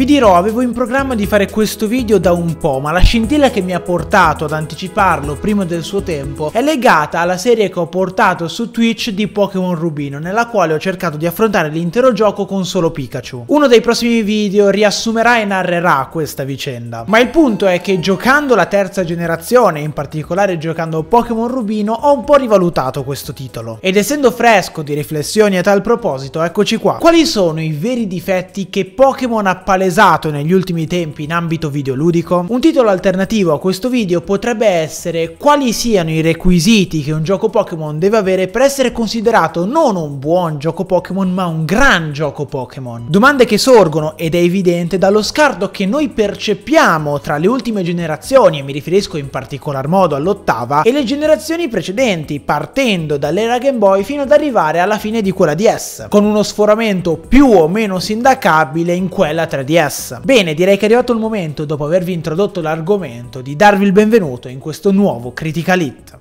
Vi dirò, avevo in programma di fare questo video da un po', ma la scintilla che mi ha portato ad anticiparlo prima del suo tempo è legata alla serie che ho portato su Twitch di Pokémon Rubino, nella quale ho cercato di affrontare l'intero gioco con solo Pikachu. Uno dei prossimi video riassumerà e narrerà questa vicenda. Ma il punto è che giocando la terza generazione, in particolare giocando Pokémon Rubino, ho un po' rivalutato questo titolo. Ed essendo fresco di riflessioni a tal proposito, eccoci qua. Quali sono i veri difetti che Pokémon ha palesato palesato negli ultimi tempi in ambito videoludico? Un titolo alternativo a questo video potrebbe essere quali siano i requisiti che un gioco Pokémon deve avere per essere considerato non un buon gioco Pokémon ma un gran gioco Pokémon. Domande che sorgono ed è evidente dallo scardo che noi percepiamo tra le ultime generazioni e mi riferisco in particolar modo all'ottava e le generazioni precedenti partendo dall'era Game Boy fino ad arrivare alla fine di quella DS con uno sforamento più o meno sindacabile in quella 3DS Yes. Bene, direi che è arrivato il momento, dopo avervi introdotto l'argomento, di darvi il benvenuto in questo nuovo Critical Hit.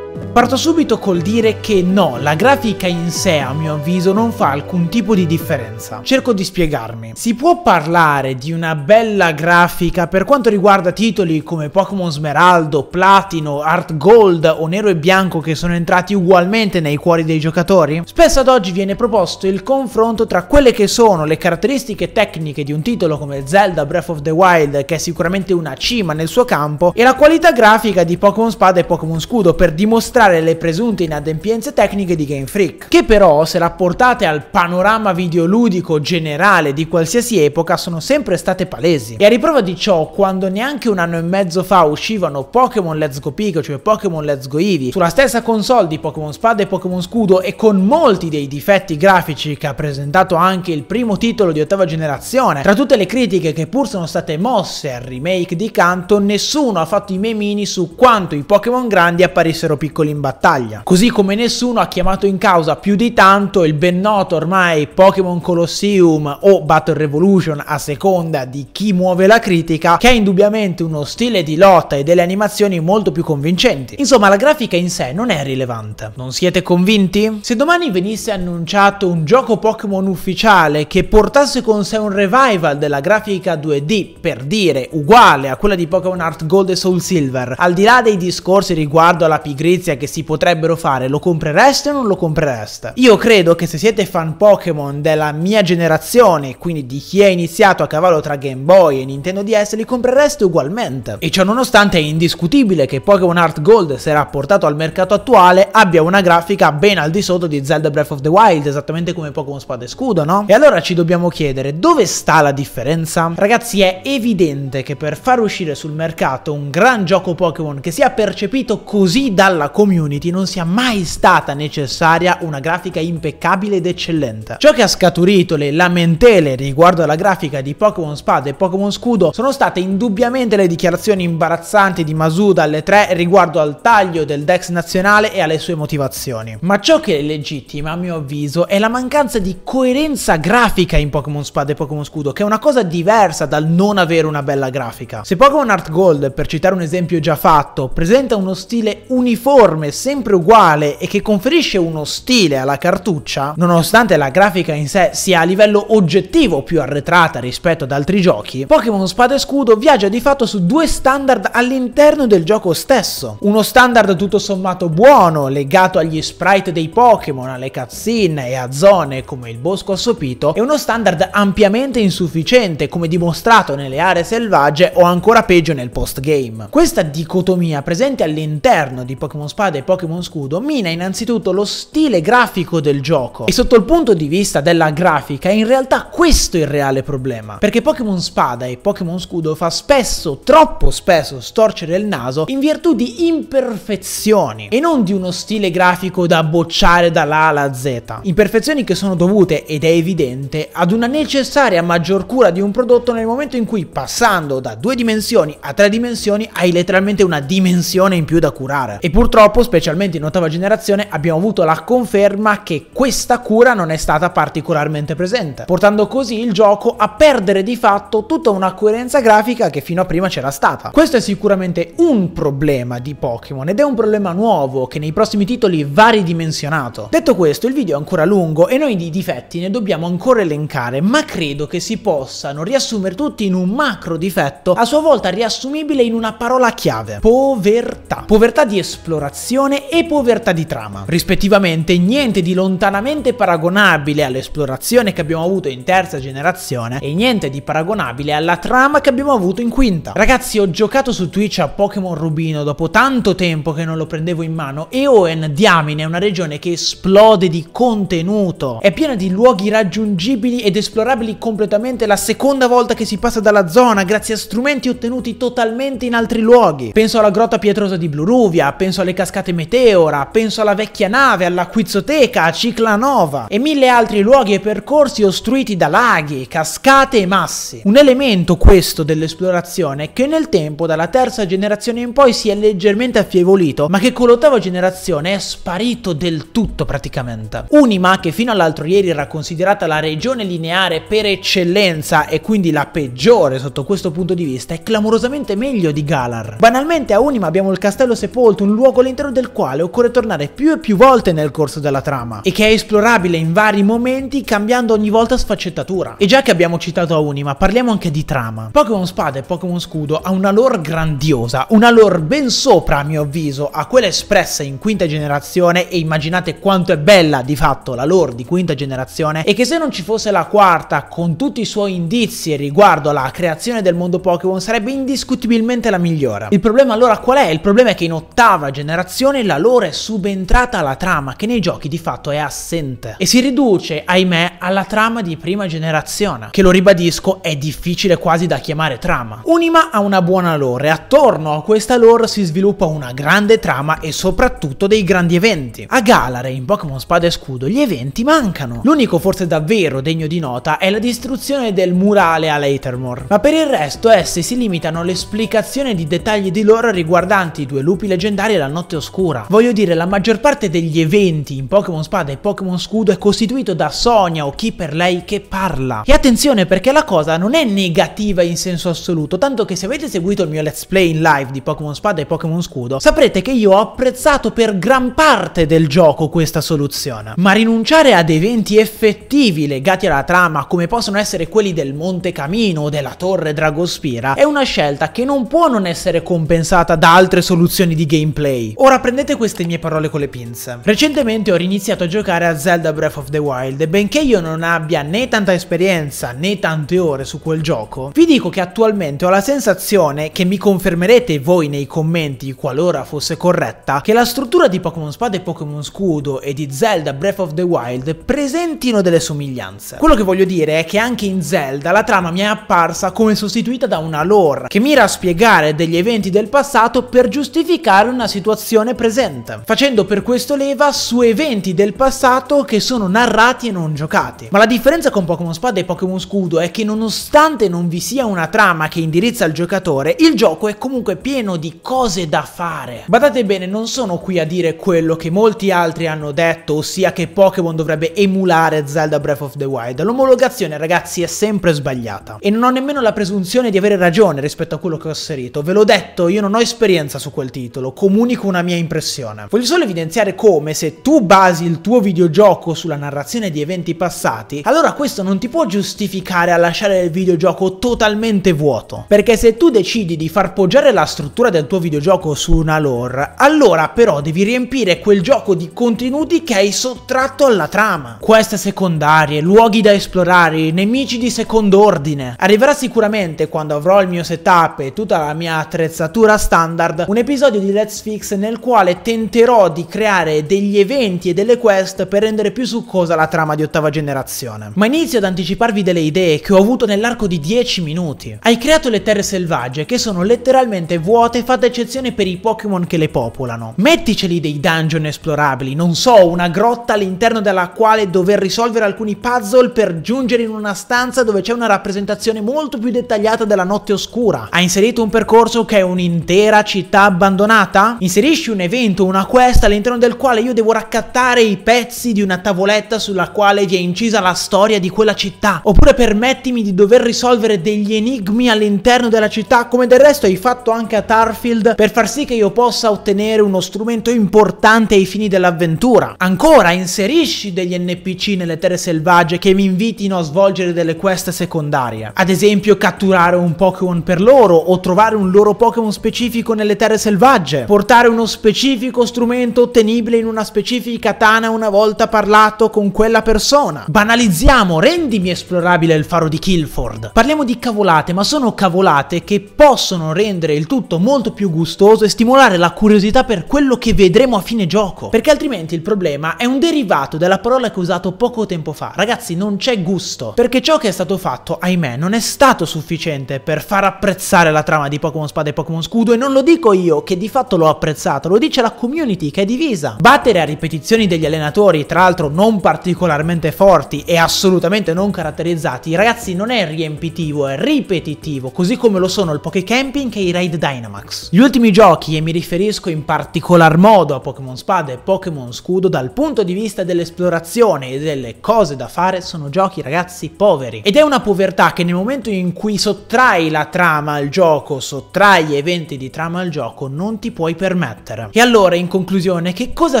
Parto subito col dire che no, la grafica in sé a mio avviso non fa alcun tipo di differenza. Cerco di spiegarmi. Si può parlare di una bella grafica per quanto riguarda titoli come Pokémon Smeraldo, Platino, Art Gold o Nero e Bianco che sono entrati ugualmente nei cuori dei giocatori? Spesso ad oggi viene proposto il confronto tra quelle che sono le caratteristiche tecniche di un titolo come Zelda Breath of the Wild che è sicuramente una cima nel suo campo e la qualità grafica di Pokémon Spada e Pokémon Scudo per dimostrare superare le presunte inadempienze tecniche di Game Freak, che però se la portate al panorama videoludico generale di qualsiasi epoca sono sempre state palesi. E a riprova di ciò, quando neanche un anno e mezzo fa uscivano Pokémon Let's Go Pikachu cioè Pokémon Let's Go Eevee sulla stessa console di Pokémon Spada e Pokémon Scudo e con molti dei difetti grafici che ha presentato anche il primo titolo di ottava generazione, tra tutte le critiche che pur sono state mosse al remake di Canto, nessuno ha fatto i memini su quanto i Pokémon grandi apparissero piccoli in battaglia. Così come nessuno ha chiamato in causa più di tanto il ben noto ormai Pokémon Colosseum o Battle Revolution a seconda di chi muove la critica, che è indubbiamente uno stile di lotta e delle animazioni molto più convincenti. Insomma, la grafica in sé non è rilevante. Non siete convinti? Se domani venisse annunciato un gioco Pokémon ufficiale che portasse con sé un revival della grafica 2D, per dire uguale a quella di Pokémon Art Gold e Soul Silver, al di là dei discorsi riguardo alla pigrizia che che si potrebbero fare, lo comprereste o non lo comprereste? Io credo che se siete fan Pokémon della mia generazione, quindi di chi è iniziato a cavallo tra Game Boy e Nintendo DS, li comprereste ugualmente. E ciò nonostante è indiscutibile che Pokémon Art Gold, se portato al mercato attuale, abbia una grafica ben al di sotto di Zelda Breath of the Wild, esattamente come Pokémon Spada e Scudo, no? E allora ci dobbiamo chiedere, dove sta la differenza? Ragazzi, è evidente che per far uscire sul mercato un gran gioco Pokémon che sia percepito così dalla community, community non sia mai stata necessaria una grafica impeccabile ed eccellente. Ciò che ha scaturito le lamentele riguardo alla grafica di Pokémon Spada e Pokémon Scudo sono state indubbiamente le dichiarazioni imbarazzanti di Masuda alle tre riguardo al taglio del Dex nazionale e alle sue motivazioni. Ma ciò che è legittima, a mio avviso, è la mancanza di coerenza grafica in Pokémon Spada e Pokémon Scudo, che è una cosa diversa dal non avere una bella grafica. Se Pokémon Art Gold, per citare un esempio già fatto, presenta uno stile uniforme uniforme, sempre uguale e che conferisce uno stile alla cartuccia, nonostante la grafica in sé sia a livello oggettivo più arretrata rispetto ad altri giochi, Pokémon Spada e Scudo viaggia di fatto su due standard all'interno del gioco stesso. Uno standard tutto sommato buono, legato agli sprite dei Pokémon, alle cutscene e a zone come il bosco assopito, e uno standard ampiamente insufficiente, come dimostrato nelle aree selvagge o ancora peggio nel postgame. Questa dicotomia presente all'interno di Pokémon Spada Spada e Pokémon Scudo mina innanzitutto lo stile grafico del gioco e sotto il punto di vista della grafica è in realtà questo il reale problema, perché Pokémon Spada e Pokémon Scudo fa spesso, troppo spesso, storcere il naso in virtù di imperfezioni e non di uno stile grafico da bocciare dalla alla Z. Imperfezioni che sono dovute, ed è evidente, ad una necessaria maggior cura di un prodotto nel momento in cui passando da due dimensioni a tre dimensioni hai letteralmente una dimensione in più da curare. E purtroppo Purtroppo, specialmente in ottava generazione, abbiamo avuto la conferma che questa cura non è stata particolarmente presente, portando così il gioco a perdere di fatto tutta una coerenza grafica che fino a prima c'era stata. Questo è sicuramente un problema di Pokémon ed è un problema nuovo che nei prossimi titoli va ridimensionato. Detto questo, il video è ancora lungo e noi di difetti ne dobbiamo ancora elencare, ma credo che si possano riassumere tutti in un macro difetto, a sua volta riassumibile in una parola chiave. Povertà. Povertà di esplorazione azione e povertà di trama. Rispettivamente niente di lontanamente paragonabile all'esplorazione che abbiamo avuto in terza generazione e niente di paragonabile alla trama che abbiamo avuto in quinta. Ragazzi ho giocato su Twitch a Pokémon Rubino dopo tanto tempo che non lo prendevo in mano e Owen Diamine è una regione che esplode di contenuto, è piena di luoghi raggiungibili ed esplorabili completamente la seconda volta che si passa dalla zona grazie a strumenti ottenuti totalmente in altri luoghi. Penso alla grotta pietrosa di Bluruvia, penso alle cascate cascate Meteora, penso alla vecchia nave, alla Quizoteca, a Ciclanova e mille altri luoghi e percorsi ostruiti da laghi, cascate e massi. Un elemento questo dell'esplorazione che nel tempo dalla terza generazione in poi si è leggermente affievolito ma che con l'ottava generazione è sparito del tutto praticamente. Unima che fino all'altro ieri era considerata la regione lineare per eccellenza e quindi la peggiore sotto questo punto di vista è clamorosamente meglio di Galar. Banalmente a Unima abbiamo il castello sepolto, un luogo all'interno all'interno del quale occorre tornare più e più volte nel corso della trama e che è esplorabile in vari momenti cambiando ogni volta sfaccettatura. E già che abbiamo citato Aunima, parliamo anche di trama. Pokémon Spada e Pokémon Scudo ha una lore grandiosa, una lore ben sopra a mio avviso a quella espressa in quinta generazione e immaginate quanto è bella di fatto la lore di quinta generazione e che se non ci fosse la quarta con tutti i suoi indizi riguardo alla creazione del mondo Pokémon sarebbe indiscutibilmente la migliore. Il problema allora qual è? Il problema è che in ottava generazione narrazione la lore è subentrata alla trama, che nei giochi di fatto è assente, e si riduce, ahimè, alla trama di prima generazione, che lo ribadisco è difficile quasi da chiamare trama. Unima ha una buona lore, attorno a questa lore si sviluppa una grande trama e soprattutto dei grandi eventi. A Galare, in Pokémon Spada e Scudo, gli eventi mancano. L'unico forse davvero degno di nota è la distruzione del murale a Latermore, ma per il resto esse si limitano all'esplicazione di dettagli di lore riguardanti i due lupi leggendari e la notte oscura oscura. Voglio dire, la maggior parte degli eventi in Pokémon Spada e Pokémon Scudo è costituito da Sonia o chi per lei che parla. E attenzione perché la cosa non è negativa in senso assoluto, tanto che se avete seguito il mio let's play in live di Pokémon Spada e Pokémon Scudo, saprete che io ho apprezzato per gran parte del gioco questa soluzione. Ma rinunciare ad eventi effettivi legati alla trama, come possono essere quelli del Monte Camino o della Torre Dragospira, è una scelta che non può non essere compensata da altre soluzioni di gameplay. O Ora prendete queste mie parole con le pinze. Recentemente ho riniziato a giocare a Zelda Breath of the Wild e benché io non abbia né tanta esperienza né tante ore su quel gioco, vi dico che attualmente ho la sensazione che mi confermerete voi nei commenti qualora fosse corretta che la struttura di Pokémon Spada e Pokémon Scudo e di Zelda Breath of the Wild presentino delle somiglianze. Quello che voglio dire è che anche in Zelda la trama mi è apparsa come sostituita da una lore che mira a spiegare degli eventi del passato per giustificare una situazione situazione presente, facendo per questo leva su eventi del passato che sono narrati e non giocati. Ma la differenza con Pokémon Spada e Pokémon Scudo è che nonostante non vi sia una trama che indirizza il giocatore, il gioco è comunque pieno di cose da fare. Badate bene, non sono qui a dire quello che molti altri hanno detto, ossia che Pokémon dovrebbe emulare Zelda Breath of the Wild. L'omologazione, ragazzi, è sempre sbagliata. E non ho nemmeno la presunzione di avere ragione rispetto a quello che ho asserito. Ve l'ho detto, io non ho esperienza su quel titolo, comunico una mia impressione. Voglio solo evidenziare come se tu basi il tuo videogioco sulla narrazione di eventi passati, allora questo non ti può giustificare a lasciare il videogioco totalmente vuoto. Perché se tu decidi di far poggiare la struttura del tuo videogioco su una lore, allora però devi riempire quel gioco di contenuti che hai sottratto alla trama. Queste secondarie, luoghi da esplorare, nemici di secondo ordine. Arriverà sicuramente quando avrò il mio setup e tutta la mia attrezzatura standard un episodio di Let's Fix nel nel quale tenterò di creare degli eventi e delle quest per rendere più succosa la trama di ottava generazione. Ma inizio ad anticiparvi delle idee che ho avuto nell'arco di 10 minuti. Hai creato le terre selvagge che sono letteralmente vuote fatta eccezione per i Pokémon che le popolano. Metticeli dei dungeon esplorabili, non so, una grotta all'interno della quale dover risolvere alcuni puzzle per giungere in una stanza dove c'è una rappresentazione molto più dettagliata della notte oscura. Hai inserito un percorso che è un'intera città abbandonata? Inserisci costruisci un evento, una quest all'interno del quale io devo raccattare i pezzi di una tavoletta sulla quale vi è incisa la storia di quella città, oppure permettimi di dover risolvere degli enigmi all'interno della città, come del resto hai fatto anche a Tarfield, per far sì che io possa ottenere uno strumento importante ai fini dell'avventura. Ancora, inserisci degli NPC nelle terre selvagge che mi invitino a svolgere delle quest secondarie, ad esempio catturare un Pokémon per loro o trovare un loro Pokémon specifico nelle terre selvagge, portare uno specifico strumento ottenibile in una specifica tana una volta parlato con quella persona. Banalizziamo, rendimi esplorabile il faro di Kilford. Parliamo di cavolate, ma sono cavolate che possono rendere il tutto molto più gustoso e stimolare la curiosità per quello che vedremo a fine gioco. Perché altrimenti il problema è un derivato della parola che ho usato poco tempo fa. Ragazzi, non c'è gusto. Perché ciò che è stato fatto, ahimè, non è stato sufficiente per far apprezzare la trama di Pokémon Spada e Pokémon Scudo e non lo dico io che di fatto l'ho apprezzato mercato, lo dice la community che è divisa. Battere a ripetizioni degli allenatori, tra l'altro non particolarmente forti e assolutamente non caratterizzati, ragazzi non è riempitivo, è ripetitivo, così come lo sono il Poké Camping e i Raid Dynamax. Gli ultimi giochi, e mi riferisco in particolar modo a Pokémon Spada e Pokémon Scudo, dal punto di vista dell'esplorazione e delle cose da fare, sono giochi ragazzi poveri. Ed è una povertà che nel momento in cui sottrai la trama al gioco, sottrai gli eventi di trama al gioco, non ti puoi permettere eccetera. E allora, in conclusione, che cosa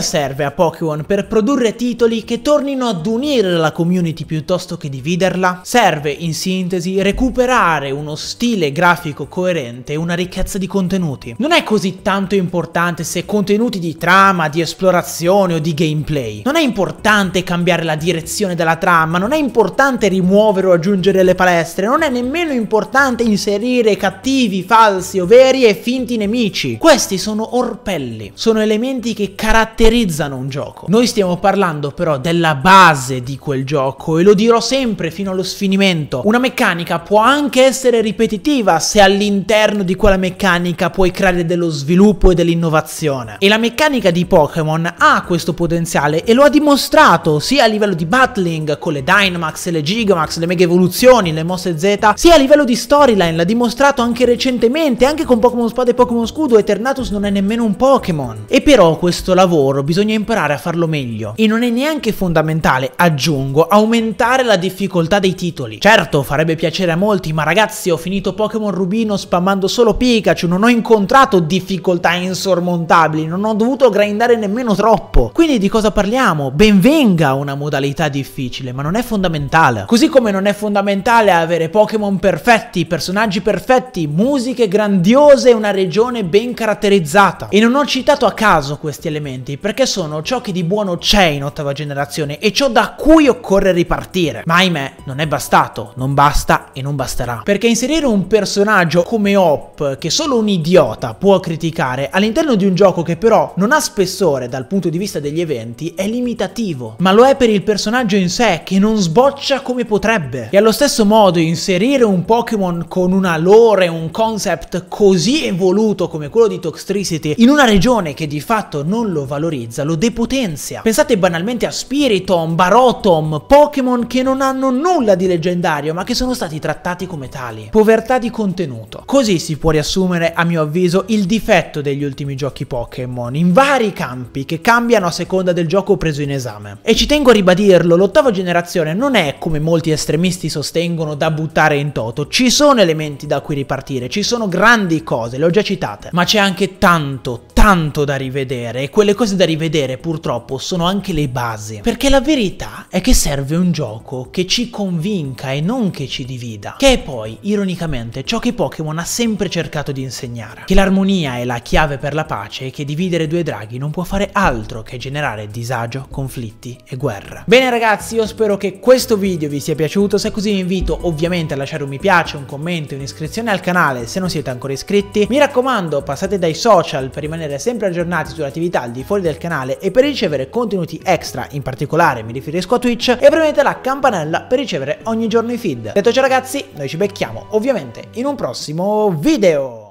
serve a Pokémon per produrre titoli che tornino ad unire la community piuttosto che dividerla? Serve, in sintesi, recuperare uno stile grafico coerente e una ricchezza di contenuti. Non è così tanto importante se contenuti di trama, di esplorazione o di gameplay. Non è importante cambiare la direzione della trama, non è importante rimuovere o aggiungere le palestre, non è nemmeno importante inserire cattivi, falsi o veri e finti nemici. Questi sono orpelli livelli, sono elementi che caratterizzano un gioco. Noi stiamo parlando però della base di quel gioco e lo dirò sempre fino allo sfinimento. Una meccanica può anche essere ripetitiva se all'interno di quella meccanica puoi creare dello sviluppo e dell'innovazione. E la meccanica di Pokémon ha questo potenziale e lo ha dimostrato sia a livello di battling con le Dynamax, le Gigamax, le Mega Evoluzioni, le mosse Z, sia a livello di storyline, l'ha dimostrato anche recentemente, anche con Pokémon Spada e Pokémon Scudo, Eternatus non è nemmeno un po' Pokémon. E però questo lavoro bisogna imparare a farlo meglio. E non è neanche fondamentale, aggiungo, aumentare la difficoltà dei titoli. Certo, farebbe piacere a molti, ma ragazzi ho finito Pokémon Rubino spammando solo Pikachu, non ho incontrato difficoltà insormontabili, non ho dovuto grindare nemmeno troppo. Quindi di cosa parliamo? Benvenga una modalità difficile, ma non è fondamentale. Così come non è fondamentale avere Pokémon perfetti, personaggi perfetti, musiche grandiose e una regione ben caratterizzata. E non ho citato a caso questi elementi perché sono ciò che di buono c'è in ottava generazione e ciò da cui occorre ripartire. Ma ahimè, non è bastato, non basta e non basterà. Perché inserire un personaggio come Hop, che solo un idiota può criticare, all'interno di un gioco che però non ha spessore dal punto di vista degli eventi, è limitativo. Ma lo è per il personaggio in sé, che non sboccia come potrebbe. E allo stesso modo inserire un Pokémon con una lore, un concept così evoluto come quello di Toxtricity in una regione che di fatto non lo valorizza lo depotenzia. Pensate banalmente a Spiritom, Barotom, Pokémon che non hanno nulla di leggendario ma che sono stati trattati come tali. Povertà di contenuto. Così si può riassumere a mio avviso il difetto degli ultimi giochi Pokémon in vari campi che cambiano a seconda del gioco preso in esame. E ci tengo a ribadirlo, l'ottava generazione non è come molti estremisti sostengono da buttare in toto, ci sono elementi da cui ripartire, ci sono grandi cose, le ho già citate, ma c'è anche tanto, tanto da rivedere e quelle cose da rivedere purtroppo sono anche le basi, perché la verità è che serve un gioco che ci convinca e non che ci divida, che è poi, ironicamente, ciò che Pokémon ha sempre cercato di insegnare, che l'armonia è la chiave per la pace e che dividere due draghi non può fare altro che generare disagio, conflitti e guerra. Bene ragazzi, io spero che questo video vi sia piaciuto, se è così vi invito ovviamente a lasciare un mi piace, un commento, un'iscrizione al canale se non siete ancora iscritti, mi raccomando passate dai social per rimanere rimanere sempre aggiornati sulle attività al di fuori del canale e per ricevere contenuti extra, in particolare mi riferisco a Twitch, e premete la campanella per ricevere ogni giorno i feed. Detto ciò ragazzi, noi ci becchiamo ovviamente in un prossimo video!